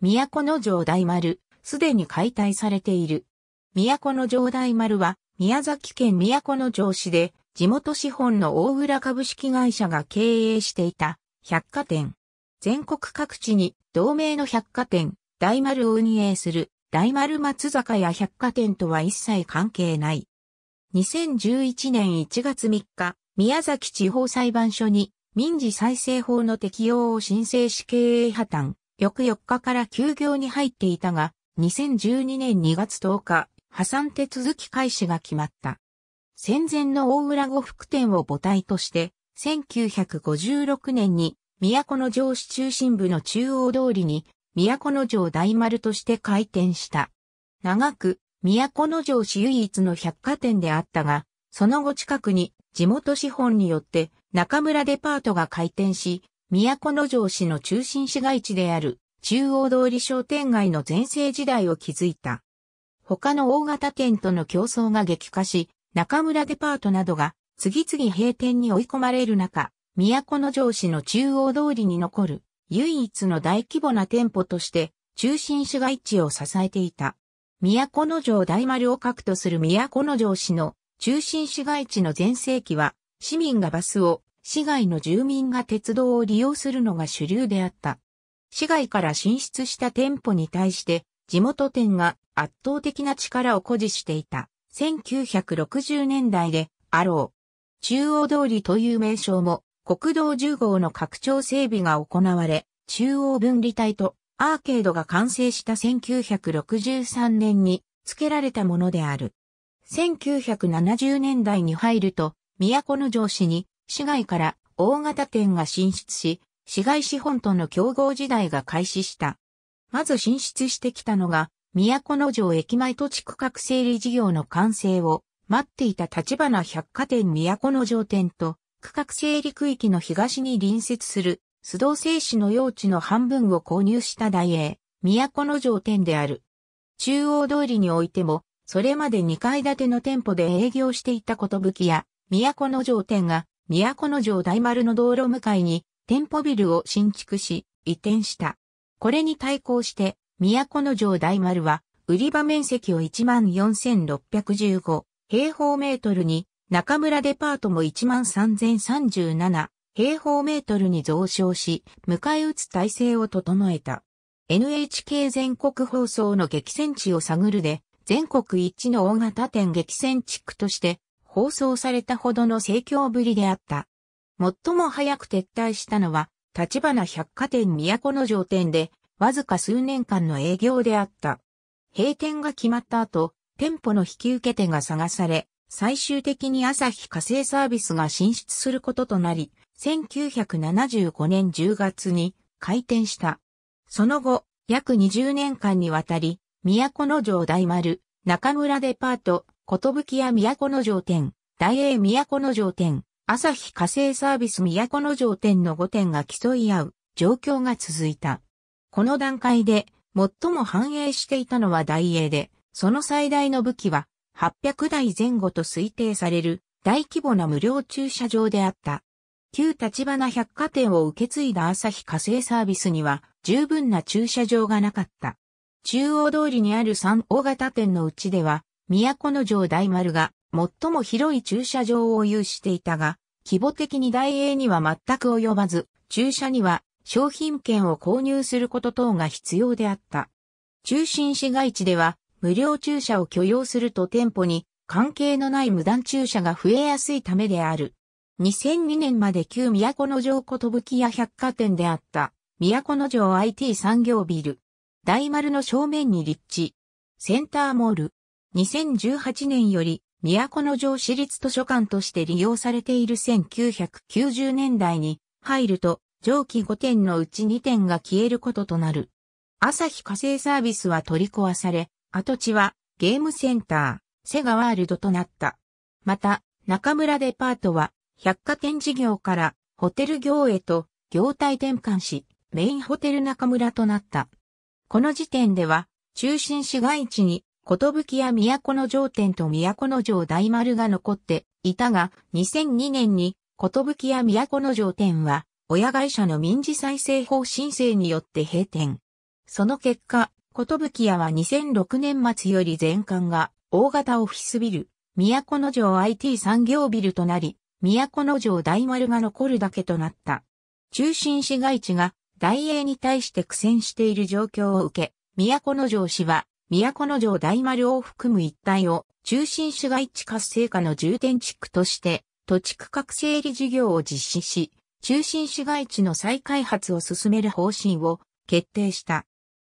都城大丸、すでに解体されている。都城大丸は、宮崎県都城市で、地元資本の大浦株式会社が経営していた百貨店。全国各地に同名の百貨店、大丸を運営する大丸松坂屋百貨店とは一切関係ない。2011年1月3日、宮崎地方裁判所に民事再生法の適用を申請し経営破綻、翌4日から休業に入っていたが、2012年2月10日、破産手続き開始が決まった。戦前の大浦呉服店を母体として、1956年に、都城市中心部の中央通りに、都城大丸として開店した。長く、都城市唯一の百貨店であったが、その後近くに地元資本によって中村デパートが開店し、都城市の中心市街地である中央通り商店街の前世時代を築いた。他の大型店との競争が激化し、中村デパートなどが次々閉店に追い込まれる中、都城市の中央通りに残る唯一の大規模な店舗として中心市街地を支えていた。都城大丸を核とする都城市の中心市街地の前世期は市民がバスを市外の住民が鉄道を利用するのが主流であった。市外から進出した店舗に対して地元店が圧倒的な力を誇示していた。1960年代であろう。中央通りという名称も国道10号の拡張整備が行われ、中央分離帯とアーケードが完成した1963年に付けられたものである。1970年代に入ると、都城市に市外から大型店が進出し、市外資本との競合時代が開始した。まず進出してきたのが、都城駅前土地区画整理事業の完成を待っていた立花百貨店都城店と、区画整理区域の東に隣接する須藤製紙の用地の半分を購入した大英、都城店である。中央通りにおいても、それまで2階建ての店舗で営業していたことぶきや、都城店が都城大丸の道路向かいに店舗ビルを新築し移転した。これに対抗して、都城大丸は売り場面積を14,615平方メートルに、中村デパートも13,037平方メートルに増床し、迎え撃つ体制を整えた。NHK 全国放送の激戦地を探るで、全国一の大型店激戦地区として放送されたほどの盛況ぶりであった。最も早く撤退したのは、立花百貨店都の城店で、わずか数年間の営業であった。閉店が決まった後、店舗の引き受け手が探され、最終的に朝日火星サービスが進出することとなり、1975年10月に開店した。その後、約20年間にわたり、都の城大丸、中村デパート、ことぶきや都の城店、大英都の城店、朝日火星サービス都の城店の5店が競い合う状況が続いた。この段階で最も繁栄していたのは大英で、その最大の武器は800台前後と推定される大規模な無料駐車場であった。旧立花百貨店を受け継いだ朝日火星サービスには十分な駐車場がなかった。中央通りにある3大型店のうちでは都城大丸が最も広い駐車場を有していたが、規模的に大英には全く及ばず、駐車には商品券を購入すること等が必要であった。中心市街地では無料駐車を許容すると店舗に関係のない無断駐車が増えやすいためである。2002年まで旧都城き屋百貨店であった都城 IT 産業ビル。大丸の正面に立地。センターモール、2018年より、都城市立図書館として利用されている1990年代に入ると、上記5点のうち2点が消えることとなる。朝日火星サービスは取り壊され、跡地はゲームセンター、セガワールドとなった。また、中村デパートは百貨店事業からホテル業へと業態転換し、メインホテル中村となった。この時点では、中心市街地にことぶきや都の城店と都の城大丸が残っていたが、2002年に、ことぶきや都の城店は、親会社の民事再生法申請によって閉店。その結果、ことぶき屋は2006年末より全館が大型オフィスビル、都の城 IT 産業ビルとなり、都の城大丸が残るだけとなった。中心市街地が大英に対して苦戦している状況を受け、都の城市は都城大丸を含む一帯を中心市街地活性化の重点地区として土地区画整理事業を実施し、中心市街地の再開発を進める方針を決定した。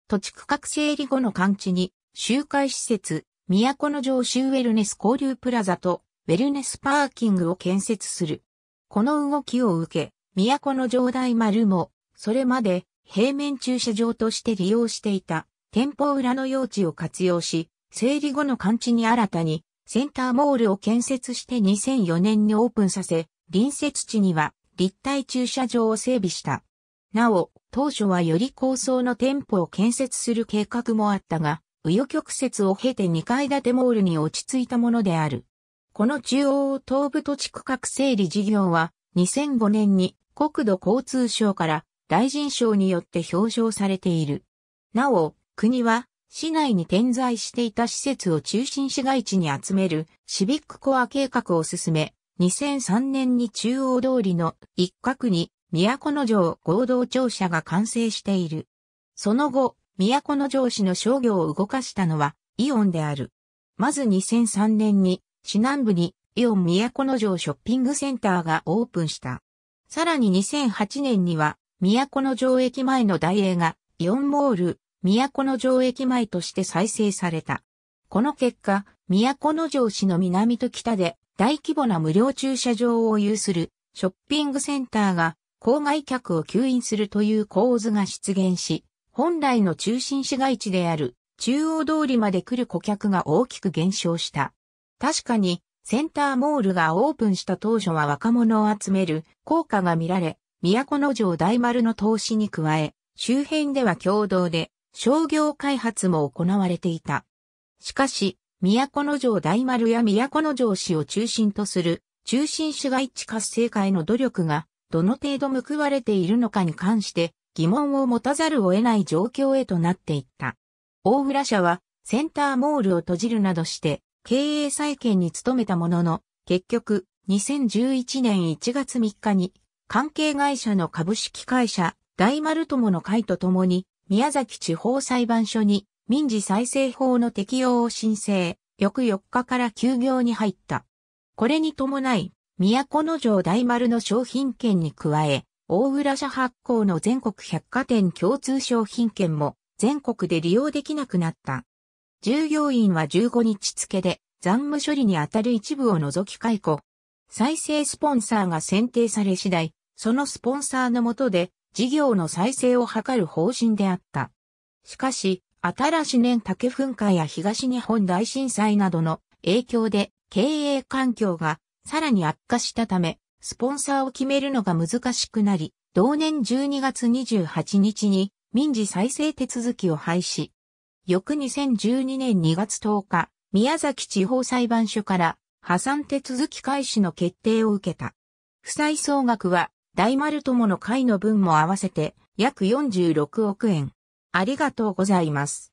土地区画整理後の間地に集会施設、都城州ウェルネス交流プラザとウェルネスパーキングを建設する。この動きを受け、都城大丸も、それまで平面駐車場として利用していた店舗裏の用地を活用し、整理後の間地に新たにセンターモールを建設して2004年にオープンさせ、隣接地には立体駐車場を整備した。なお、当初はより高層の店舗を建設する計画もあったが、右余曲折を経て2階建てモールに落ち着いたものである。この中央東部土地区画整理事業は2005年に国土交通省から大臣賞によって表彰されている。なお、国は、市内に点在していた施設を中心市街地に集めるシビックコア計画を進め、2003年に中央通りの一角に都の城合同庁舎が完成している。その後、都の城市の商業を動かしたのはイオンである。まず2003年に市南部にイオン都の城ショッピングセンターがオープンした。さらに2008年には都の城駅前の大映がイオンモール都城駅前として再生された。この結果、都城市の南と北で大規模な無料駐車場を有するショッピングセンターが郊外客を吸引するという構図が出現し、本来の中心市街地である中央通りまで来る顧客が大きく減少した。確かにセンターモールがオープンした当初は若者を集める効果が見られ、都城大丸の投資に加え、周辺では共同で商業開発も行われていた。しかし、都城大丸や都城市を中心とする中心市街地活性化への努力がどの程度報われているのかに関して疑問を持たざるを得ない状況へとなっていった。大浦社はセンターモールを閉じるなどして経営再建に努めたものの結局2011年1月3日に関係会社の株式会社大丸友の会とともに宮崎地方裁判所に民事再生法の適用を申請、翌4日から休業に入った。これに伴い、都城大丸の商品券に加え、大浦社発行の全国百貨店共通商品券も全国で利用できなくなった。従業員は15日付で残務処理にあたる一部を除き解雇。再生スポンサーが選定され次第、そのスポンサーのもとで事業の再生を図る方針であった。しかし、新し年竹噴火や東日本大震災などの影響で経営環境がさらに悪化したため、スポンサーを決めるのが難しくなり、同年12月28日に民事再生手続きを廃止。翌2012年2月10日、宮崎地方裁判所から破産手続き開始の決定を受けた。負債総額は大丸友の会の分も合わせて約46億円。ありがとうございます。